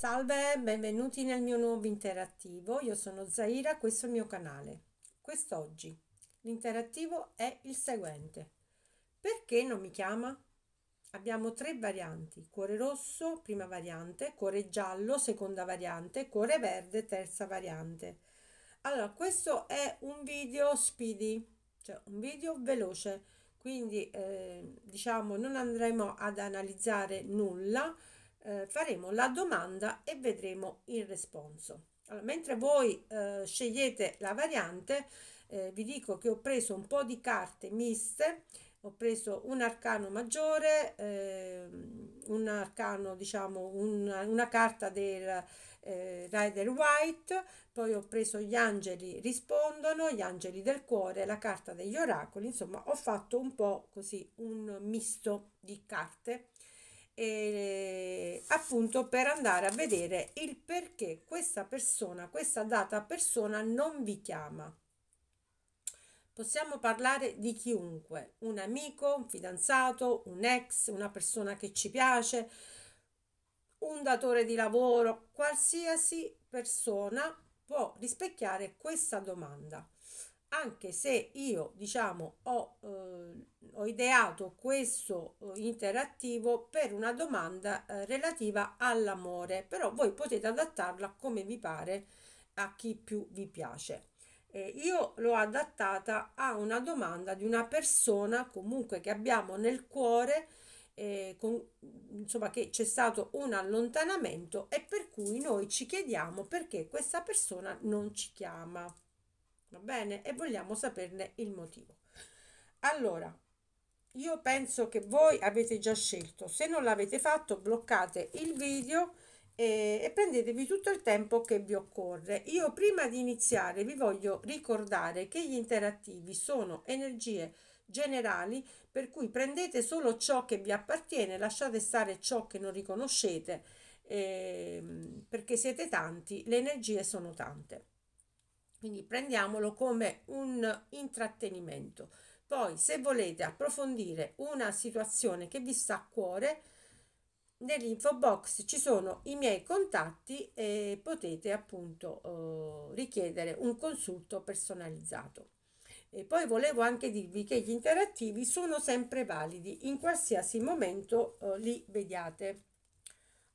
Salve, benvenuti nel mio nuovo interattivo. Io sono Zaira, questo è il mio canale. Quest'oggi l'interattivo è il seguente. Perché non mi chiama? Abbiamo tre varianti, cuore rosso, prima variante, cuore giallo, seconda variante, cuore verde, terza variante. Allora, questo è un video speedy, cioè un video veloce, quindi eh, diciamo non andremo ad analizzare nulla, eh, faremo la domanda e vedremo il risponso. Allora, mentre voi eh, scegliete la variante, eh, vi dico che ho preso un po' di carte miste, ho preso un arcano maggiore, ehm, un arcano, diciamo, una, una carta del eh, Rider White, poi ho preso gli angeli rispondono, gli angeli del cuore, la carta degli oracoli, insomma ho fatto un po' così un misto di carte eh, appunto per andare a vedere il perché questa persona, questa data persona non vi chiama. Possiamo parlare di chiunque, un amico, un fidanzato, un ex, una persona che ci piace, un datore di lavoro, qualsiasi persona può rispecchiare questa domanda anche se io diciamo ho, eh, ho ideato questo eh, interattivo per una domanda eh, relativa all'amore però voi potete adattarla come vi pare a chi più vi piace io l'ho adattata a una domanda di una persona comunque che abbiamo nel cuore con, insomma che c'è stato un allontanamento e per cui noi ci chiediamo perché questa persona non ci chiama va bene? E vogliamo saperne il motivo. Allora, io penso che voi avete già scelto, se non l'avete fatto bloccate il video e, e prendetevi tutto il tempo che vi occorre. Io prima di iniziare vi voglio ricordare che gli interattivi sono energie generali, per cui prendete solo ciò che vi appartiene, lasciate stare ciò che non riconoscete, eh, perché siete tanti, le energie sono tante. Quindi prendiamolo come un intrattenimento. Poi, se volete approfondire una situazione che vi sta a cuore, nell'info box ci sono i miei contatti e potete appunto eh, richiedere un consulto personalizzato. E poi volevo anche dirvi che gli interattivi sono sempre validi, in qualsiasi momento eh, li vediate.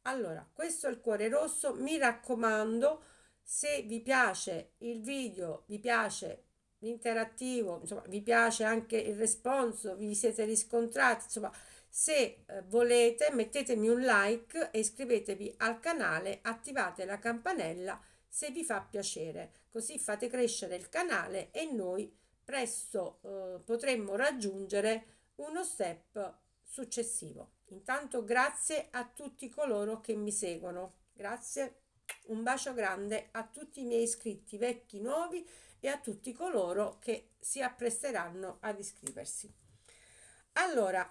Allora, questo è il cuore rosso, mi raccomando, se vi piace il video, vi piace l'interattivo insomma, vi piace anche il responso, vi siete riscontrati, insomma, se eh, volete mettetemi un like e iscrivetevi al canale, attivate la campanella se vi fa piacere, così fate crescere il canale e noi presto eh, potremmo raggiungere uno step successivo. Intanto grazie a tutti coloro che mi seguono. Grazie. Un bacio grande a tutti i miei iscritti, vecchi, nuovi e a tutti coloro che si appresteranno ad iscriversi. Allora,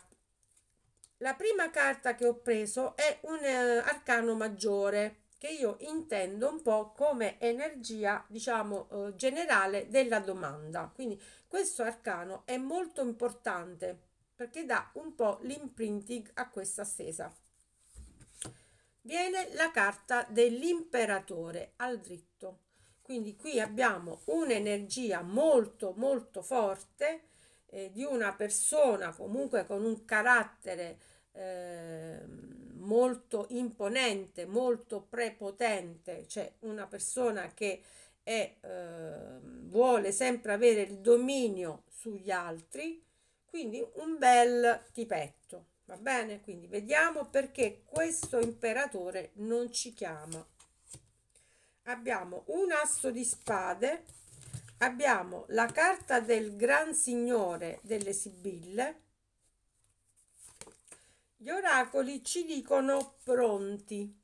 la prima carta che ho preso è un eh, arcano maggiore che io intendo un po' come energia, diciamo, eh, generale della domanda. Quindi questo arcano è molto importante perché dà un po' l'imprinting a questa stesa viene la carta dell'imperatore al dritto. Quindi qui abbiamo un'energia molto molto forte eh, di una persona comunque con un carattere eh, molto imponente, molto prepotente, cioè una persona che è, eh, vuole sempre avere il dominio sugli altri, quindi un bel tipetto va bene quindi vediamo perché questo imperatore non ci chiama abbiamo un asso di spade abbiamo la carta del gran signore delle sibille gli oracoli ci dicono pronti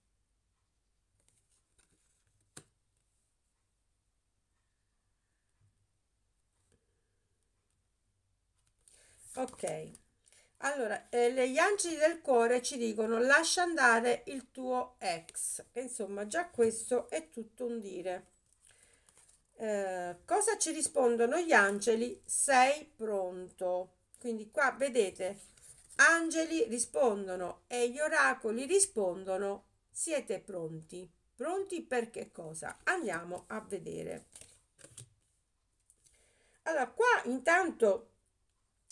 ok allora, eh, gli angeli del cuore ci dicono lascia andare il tuo ex. Insomma, già questo è tutto un dire. Eh, cosa ci rispondono gli angeli? Sei pronto. Quindi qua vedete, angeli rispondono e gli oracoli rispondono siete pronti. Pronti per che cosa? Andiamo a vedere. Allora, qua intanto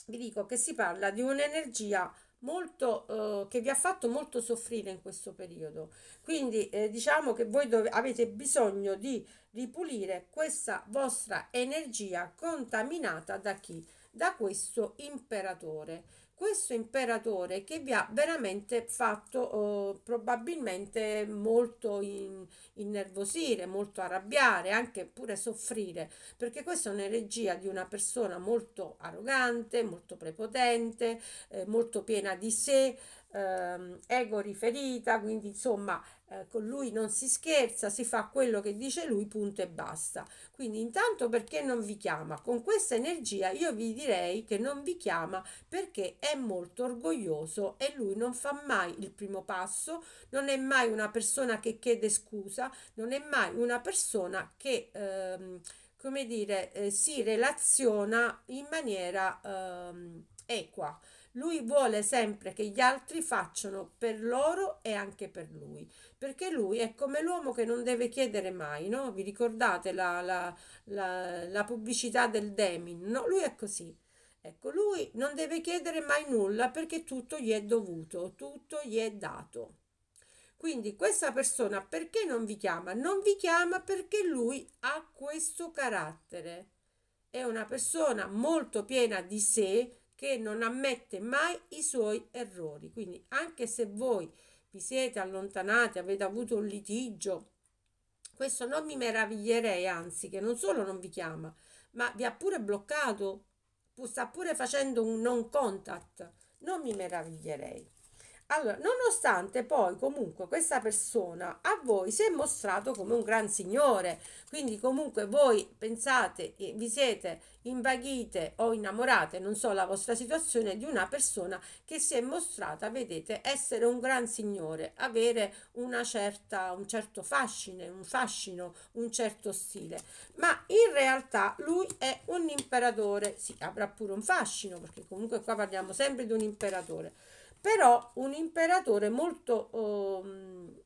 vi dico che si parla di un'energia molto eh, che vi ha fatto molto soffrire in questo periodo quindi eh, diciamo che voi dove, avete bisogno di ripulire questa vostra energia contaminata da chi da questo imperatore questo imperatore che vi ha veramente fatto oh, probabilmente molto in, innervosire, molto arrabbiare, anche pure soffrire, perché questa è un'eregia di una persona molto arrogante, molto prepotente, eh, molto piena di sé, ehm, ego riferita, quindi insomma eh, con lui non si scherza, si fa quello che dice lui, punto e basta. Quindi intanto perché non vi chiama? Con questa energia io vi direi che non vi chiama perché è molto orgoglioso e lui non fa mai il primo passo, non è mai una persona che chiede scusa, non è mai una persona che... Ehm, come dire, eh, si relaziona in maniera ehm, equa. Lui vuole sempre che gli altri facciano per loro e anche per lui, perché lui è come l'uomo che non deve chiedere mai, no? Vi ricordate la, la, la, la pubblicità del Demin? No? Lui è così. Ecco, lui non deve chiedere mai nulla perché tutto gli è dovuto, tutto gli è dato. Quindi questa persona perché non vi chiama? Non vi chiama perché lui ha questo carattere. È una persona molto piena di sé, che non ammette mai i suoi errori. Quindi anche se voi vi siete allontanati, avete avuto un litigio, questo non mi meraviglierei, anzi che non solo non vi chiama, ma vi ha pure bloccato, sta pure facendo un non contact, non mi meraviglierei. Allora, nonostante poi comunque questa persona a voi si è mostrato come un gran signore, quindi comunque voi pensate, vi siete invaghite o innamorate, non so la vostra situazione, di una persona che si è mostrata, vedete, essere un gran signore, avere una certa, un certo fascine, un fascino, un certo stile, ma in realtà lui è un imperatore, sì, avrà pure un fascino, perché comunque qua parliamo sempre di un imperatore però un imperatore molto eh,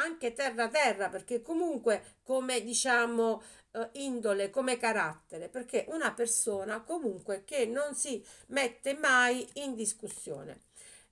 anche terra terra perché comunque come diciamo eh, indole come carattere perché una persona comunque che non si mette mai in discussione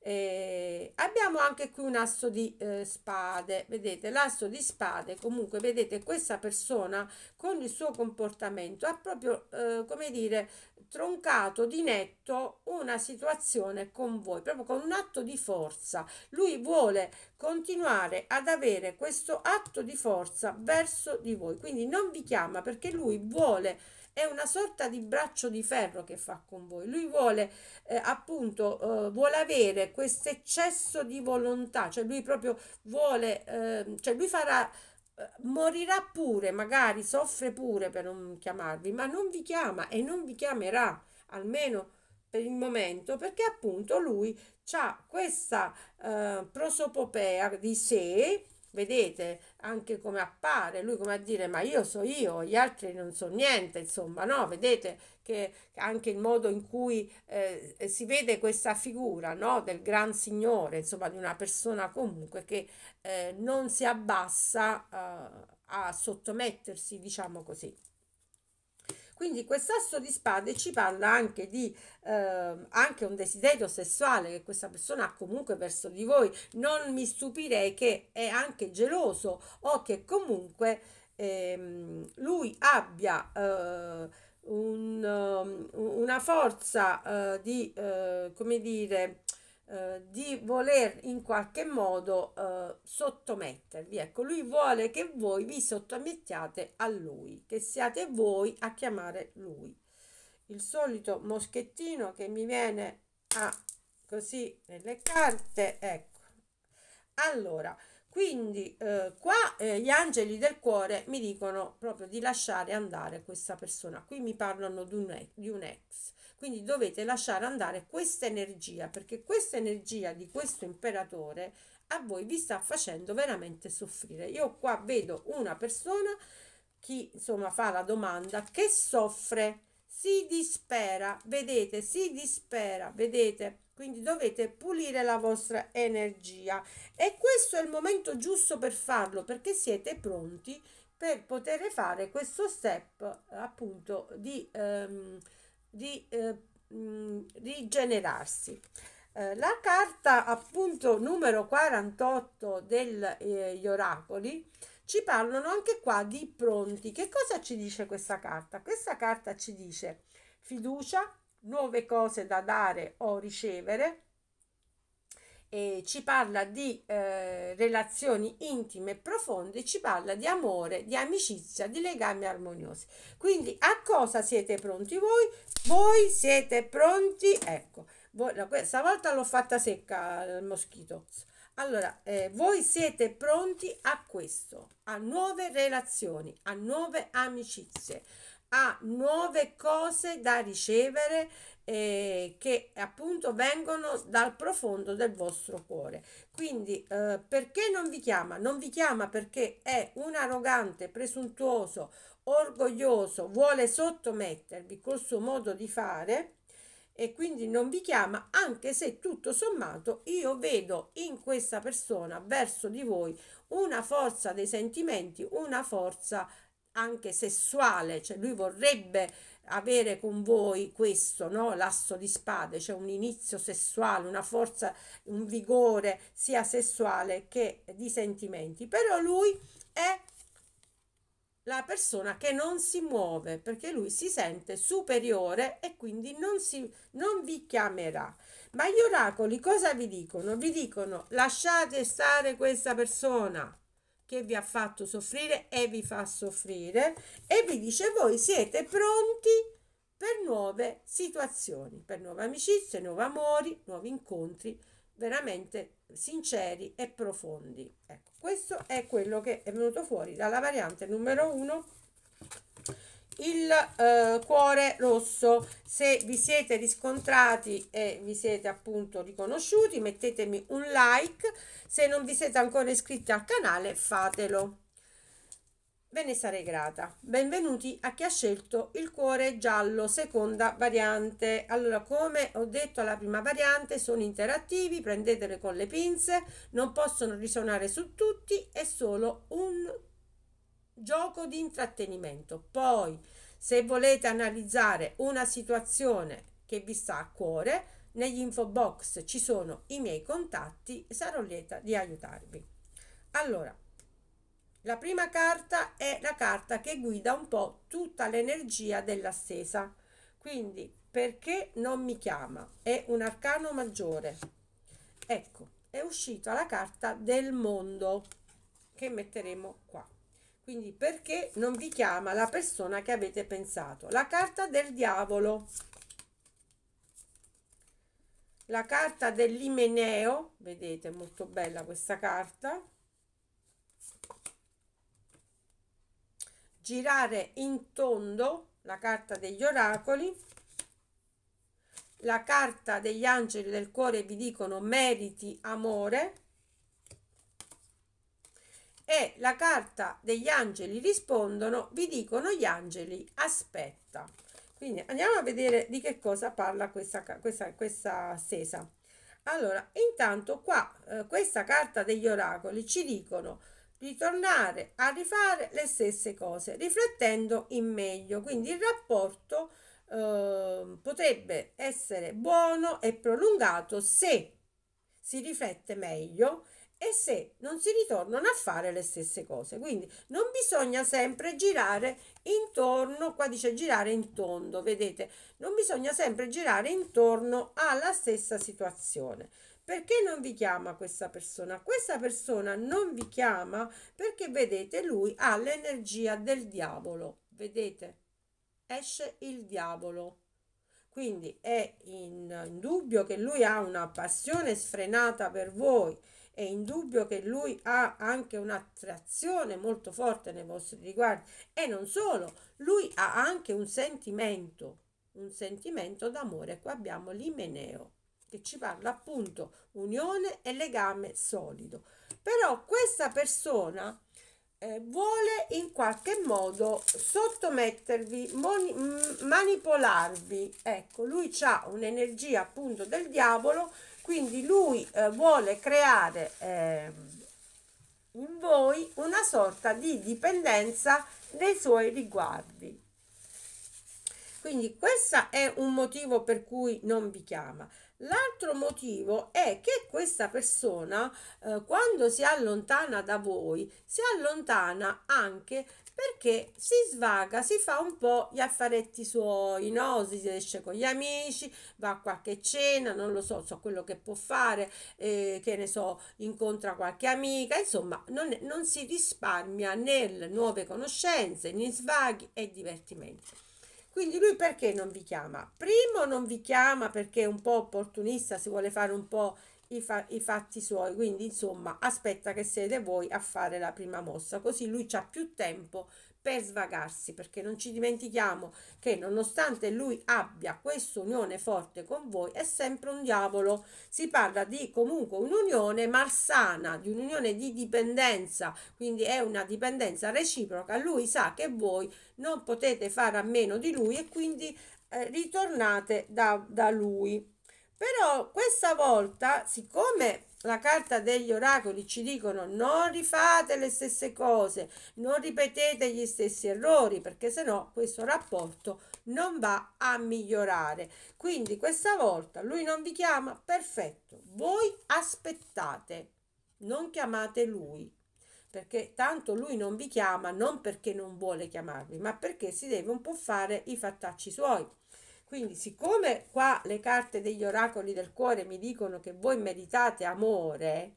eh, abbiamo anche qui un asso di eh, spade vedete l'asso di spade comunque vedete questa persona con il suo comportamento ha proprio eh, come dire troncato di netto una situazione con voi proprio con un atto di forza lui vuole continuare ad avere questo atto di forza verso di voi quindi non vi chiama perché lui vuole è una sorta di braccio di ferro che fa con voi. Lui vuole eh, appunto eh, vuole avere questo eccesso di volontà, cioè lui proprio vuole, eh, cioè lui farà eh, morirà pure, magari soffre pure per non chiamarvi, ma non vi chiama e non vi chiamerà, almeno per il momento, perché appunto lui ha questa eh, prosopopea di sé vedete anche come appare, lui come a dire ma io so io, gli altri non so niente, insomma, no? Vedete che anche il modo in cui eh, si vede questa figura, no? Del gran signore, insomma, di una persona comunque che eh, non si abbassa eh, a sottomettersi, diciamo così. Quindi questo asso di spade ci parla anche di eh, anche un desiderio sessuale che questa persona ha comunque verso di voi. Non mi stupirei che è anche geloso o che comunque ehm, lui abbia eh, un, ehm, una forza eh, di, eh, come dire, eh, di voler in qualche modo eh, sottomettervi. Ecco, lui vuole che voi vi sottomettiate a lui, che siate voi a chiamare lui. Il solito moschettino che mi viene a così nelle carte, ecco. Allora, quindi eh, qua eh, gli angeli del cuore mi dicono proprio di lasciare andare questa persona. Qui mi parlano di un, ex, di un ex. Quindi dovete lasciare andare questa energia perché questa energia di questo imperatore a voi vi sta facendo veramente soffrire. Io qua vedo una persona, chi insomma fa la domanda, che soffre, si dispera, vedete, si dispera, vedete. Quindi dovete pulire la vostra energia e questo è il momento giusto per farlo perché siete pronti per poter fare questo step appunto di... Ehm, di eh, mh, mm, rigenerarsi. Eh, la carta appunto numero 48 degli eh, oracoli ci parlano anche qua di pronti. Che cosa ci dice questa carta? Questa carta ci dice fiducia, nuove cose da dare o ricevere, eh, ci parla di eh, relazioni intime e profonde, ci parla di amore, di amicizia, di legami armoniosi. Quindi a cosa siete pronti voi? Voi siete pronti, ecco, voi, questa volta l'ho fatta secca il moschito. Allora, eh, voi siete pronti a questo, a nuove relazioni, a nuove amicizie, a nuove cose da ricevere eh, che appunto vengono dal profondo del vostro cuore. Quindi eh, perché non vi chiama? Non vi chiama perché è un arrogante, presuntuoso, orgoglioso, vuole sottomettervi col suo modo di fare e quindi non vi chiama anche se tutto sommato io vedo in questa persona verso di voi una forza dei sentimenti, una forza anche sessuale, cioè lui vorrebbe avere con voi questo no? l'asso di spade, cioè un inizio sessuale, una forza, un vigore sia sessuale che di sentimenti, però lui è la persona che non si muove perché lui si sente superiore e quindi non, si, non vi chiamerà. Ma gli oracoli cosa vi dicono? Vi dicono lasciate stare questa persona, che vi ha fatto soffrire e vi fa soffrire e vi dice voi siete pronti per nuove situazioni, per nuove amicizie, nuovi amori, nuovi incontri veramente sinceri e profondi. Ecco, questo è quello che è venuto fuori dalla variante numero uno il eh, cuore rosso se vi siete riscontrati e vi siete appunto riconosciuti mettetemi un like se non vi siete ancora iscritti al canale fatelo ve ne sarei grata benvenuti a chi ha scelto il cuore giallo seconda variante allora come ho detto alla prima variante sono interattivi prendetele con le pinze non possono risuonare su tutti è solo un gioco di intrattenimento. Poi, se volete analizzare una situazione che vi sta a cuore, negli info box ci sono i miei contatti e sarò lieta di aiutarvi. Allora, la prima carta è la carta che guida un po' tutta l'energia della stesa. Quindi, perché non mi chiama? È un arcano maggiore. Ecco, è uscita la carta del mondo che metteremo qua. Quindi perché non vi chiama la persona che avete pensato? La carta del diavolo, la carta dell'imeneo, vedete molto bella questa carta, girare in tondo, la carta degli oracoli, la carta degli angeli del cuore vi dicono meriti amore, e la carta degli angeli rispondono, vi dicono gli angeli, aspetta. Quindi andiamo a vedere di che cosa parla questa, questa, questa stesa. Allora, intanto qua, eh, questa carta degli oracoli ci dicono ritornare a rifare le stesse cose, riflettendo in meglio. Quindi il rapporto eh, potrebbe essere buono e prolungato se si riflette meglio e se non si ritornano a fare le stesse cose. Quindi non bisogna sempre girare intorno, qua dice girare in tondo, vedete, non bisogna sempre girare intorno alla stessa situazione. Perché non vi chiama questa persona? Questa persona non vi chiama perché, vedete, lui ha l'energia del diavolo, vedete, esce il diavolo. Quindi è in, dubbio che lui ha una passione sfrenata per voi è indubbio che lui ha anche un'attrazione molto forte nei vostri riguardi e non solo, lui ha anche un sentimento, un sentimento d'amore. Qua abbiamo l'imeneo che ci parla appunto unione e legame solido. Però questa persona eh, vuole in qualche modo sottomettervi, manipolarvi. Ecco, lui ha un'energia appunto del diavolo quindi lui eh, vuole creare eh, in voi una sorta di dipendenza dei suoi riguardi quindi questo è un motivo per cui non vi chiama L'altro motivo è che questa persona, eh, quando si allontana da voi, si allontana anche perché si svaga, si fa un po' gli affaretti suoi, no? Si esce con gli amici, va a qualche cena, non lo so, so quello che può fare, eh, che ne so, incontra qualche amica, insomma, non, non si risparmia nel nuove conoscenze, né svaghi e divertimenti. Quindi lui perché non vi chiama? Primo non vi chiama perché è un po' opportunista, si vuole fare un po' i, fa i fatti suoi, quindi insomma aspetta che siete voi a fare la prima mossa, così lui ha più tempo per svagarsi, perché non ci dimentichiamo che nonostante lui abbia questa unione forte con voi, è sempre un diavolo. Si parla di comunque un'unione malsana, di un'unione di dipendenza, quindi è una dipendenza reciproca. Lui sa che voi non potete fare a meno di lui e quindi eh, ritornate da, da lui. Però questa volta, siccome la carta degli oracoli ci dicono non rifate le stesse cose, non ripetete gli stessi errori perché sennò questo rapporto non va a migliorare. Quindi questa volta lui non vi chiama, perfetto, voi aspettate, non chiamate lui perché tanto lui non vi chiama non perché non vuole chiamarvi, ma perché si deve un po' fare i fattacci suoi. Quindi, siccome qua le carte degli oracoli del cuore mi dicono che voi meritate amore,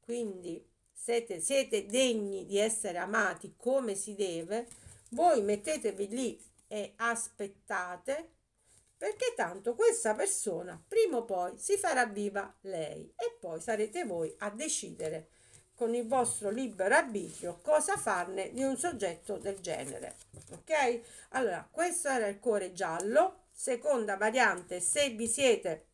quindi siete, siete degni di essere amati come si deve, voi mettetevi lì e aspettate perché tanto questa persona prima o poi si farà viva lei e poi sarete voi a decidere con il vostro libero arbitrio cosa farne di un soggetto del genere. Ok? Allora, questo era il cuore giallo seconda variante se vi siete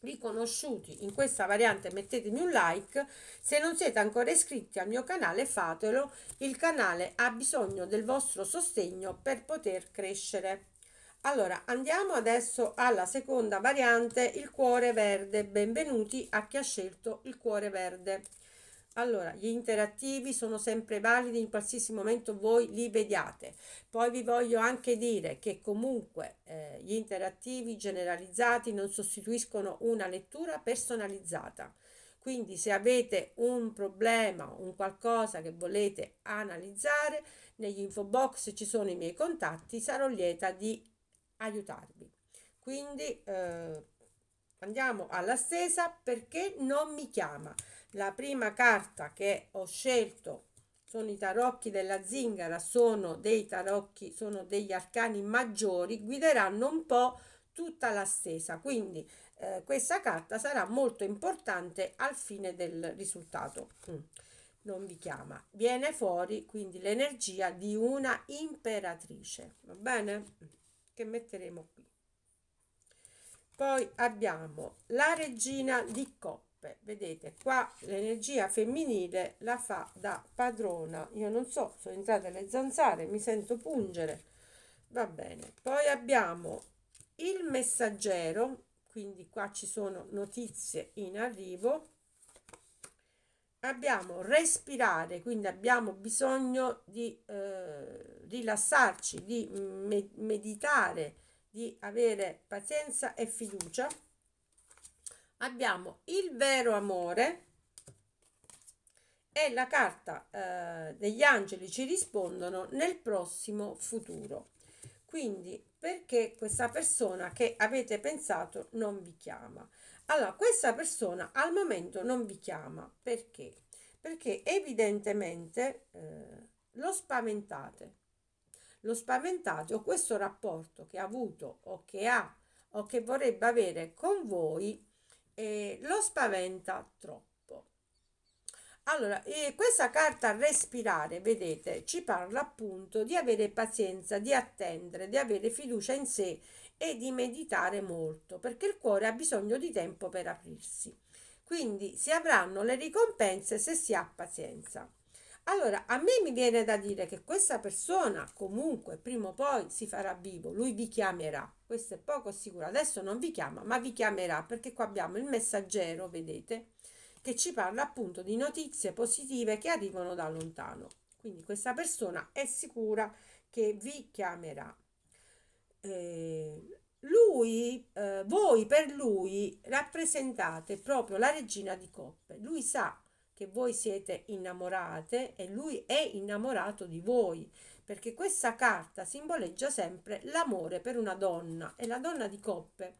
riconosciuti in questa variante mettetemi un like se non siete ancora iscritti al mio canale fatelo il canale ha bisogno del vostro sostegno per poter crescere allora andiamo adesso alla seconda variante il cuore verde benvenuti a chi ha scelto il cuore verde allora, gli interattivi sono sempre validi in qualsiasi momento voi li vediate. Poi vi voglio anche dire che comunque eh, gli interattivi generalizzati non sostituiscono una lettura personalizzata. Quindi se avete un problema, un qualcosa che volete analizzare, negli info box ci sono i miei contatti, sarò lieta di aiutarvi. Quindi eh, andiamo alla stesa perché non mi chiama. La prima carta che ho scelto sono i tarocchi della zingara, sono dei tarocchi, sono degli arcani maggiori, guideranno un po' tutta la stesa, quindi eh, questa carta sarà molto importante al fine del risultato. Mm. Non vi chiama, viene fuori quindi l'energia di una imperatrice, va bene? Mm. Che metteremo qui. Poi abbiamo la regina di coppe. Beh, vedete qua l'energia femminile la fa da padrona io non so sono entrate le zanzare mi sento pungere va bene poi abbiamo il messaggero quindi qua ci sono notizie in arrivo abbiamo respirare quindi abbiamo bisogno di eh, rilassarci di meditare di avere pazienza e fiducia abbiamo il vero amore e la carta eh, degli angeli ci rispondono nel prossimo futuro. Quindi perché questa persona che avete pensato non vi chiama? Allora, questa persona al momento non vi chiama perché? Perché evidentemente eh, lo spaventate. Lo spaventate o questo rapporto che ha avuto o che ha o che vorrebbe avere con voi eh, lo spaventa troppo. Allora, eh, questa carta respirare, vedete, ci parla appunto di avere pazienza, di attendere, di avere fiducia in sé e di meditare molto, perché il cuore ha bisogno di tempo per aprirsi. Quindi si avranno le ricompense se si ha pazienza. Allora, a me mi viene da dire che questa persona comunque prima o poi si farà vivo, lui vi chiamerà, questo è poco sicuro, adesso non vi chiama, ma vi chiamerà perché qua abbiamo il messaggero, vedete, che ci parla appunto di notizie positive che arrivano da lontano. Quindi questa persona è sicura che vi chiamerà. Eh, lui, eh, voi per lui rappresentate proprio la regina di coppe, lui sa che voi siete innamorate e lui è innamorato di voi, perché questa carta simboleggia sempre l'amore per una donna e la donna di coppe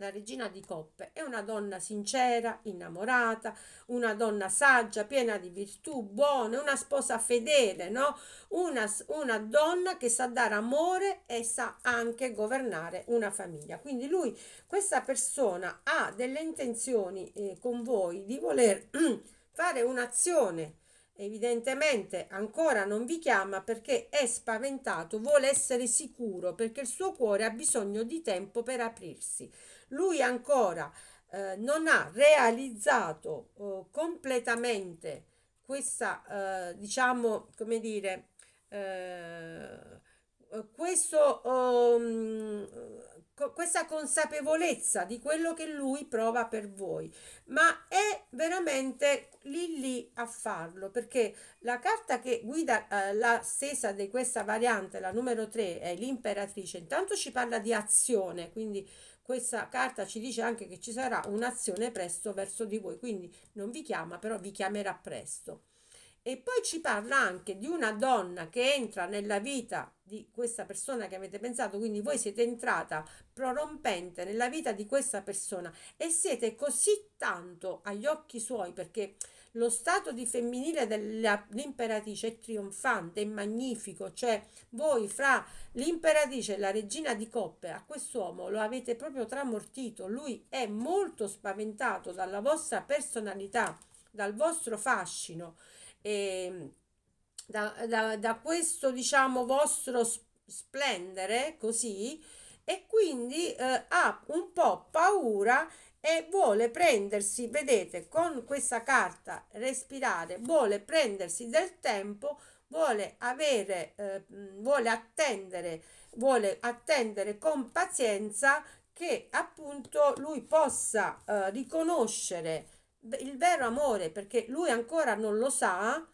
la regina di coppe, è una donna sincera, innamorata, una donna saggia, piena di virtù, buona, una sposa fedele, no? Una, una donna che sa dare amore e sa anche governare una famiglia. Quindi lui, questa persona ha delle intenzioni eh, con voi di voler fare un'azione evidentemente ancora non vi chiama perché è spaventato, vuole essere sicuro perché il suo cuore ha bisogno di tempo per aprirsi lui ancora eh, non ha realizzato eh, completamente questa, eh, diciamo, come dire, eh, questo, ehm, questa consapevolezza di quello che lui prova per voi, ma è veramente lì lì a farlo, perché la carta che guida eh, la stessa di questa variante, la numero 3, è l'imperatrice, intanto ci parla di azione, quindi questa carta ci dice anche che ci sarà un'azione presto verso di voi, quindi non vi chiama, però vi chiamerà presto. E poi ci parla anche di una donna che entra nella vita di questa persona che avete pensato, quindi voi siete entrata prorompente nella vita di questa persona e siete così tanto agli occhi suoi perché lo stato di femminile dell'imperatrice è trionfante, è magnifico, cioè voi fra l'imperatrice e la regina di coppe a quest'uomo lo avete proprio tramortito, lui è molto spaventato dalla vostra personalità, dal vostro fascino, e ehm, da, da, da questo diciamo vostro splendere così e quindi eh, ha un po' paura e vuole prendersi, vedete, con questa carta respirare, vuole prendersi del tempo, vuole avere, eh, vuole attendere, vuole attendere con pazienza che appunto lui possa eh, riconoscere il vero amore perché lui ancora non lo sa,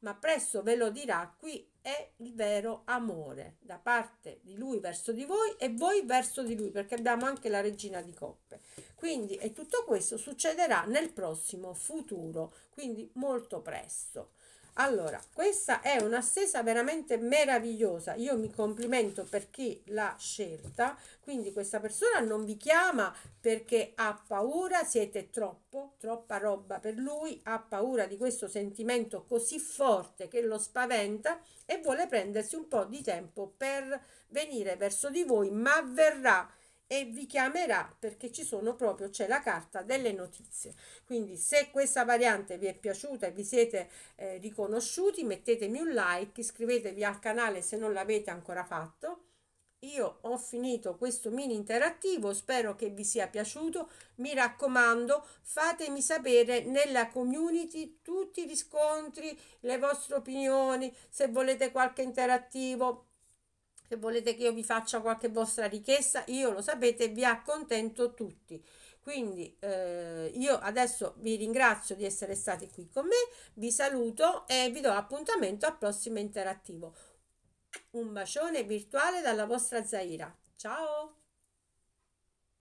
ma presto ve lo dirà qui è il vero amore da parte di lui verso di voi e voi verso di lui perché abbiamo anche la regina di coppe. Quindi, e tutto questo succederà nel prossimo futuro, quindi molto presto. Allora, questa è una stesa veramente meravigliosa. Io mi complimento per chi l'ha scelta. Quindi questa persona non vi chiama perché ha paura, siete troppo, troppa roba per lui, ha paura di questo sentimento così forte che lo spaventa e vuole prendersi un po' di tempo per venire verso di voi, ma verrà e vi chiamerà perché ci sono proprio, c'è la carta delle notizie. Quindi se questa variante vi è piaciuta e vi siete eh, riconosciuti, mettetemi un like, iscrivetevi al canale se non l'avete ancora fatto. Io ho finito questo mini interattivo, spero che vi sia piaciuto. Mi raccomando, fatemi sapere nella community tutti gli scontri le vostre opinioni, se volete qualche interattivo, se volete che io vi faccia qualche vostra richiesta, io lo sapete, vi accontento tutti. Quindi eh, io adesso vi ringrazio di essere stati qui con me, vi saluto e vi do appuntamento al prossimo interattivo. Un bacione virtuale dalla vostra Zaira. Ciao!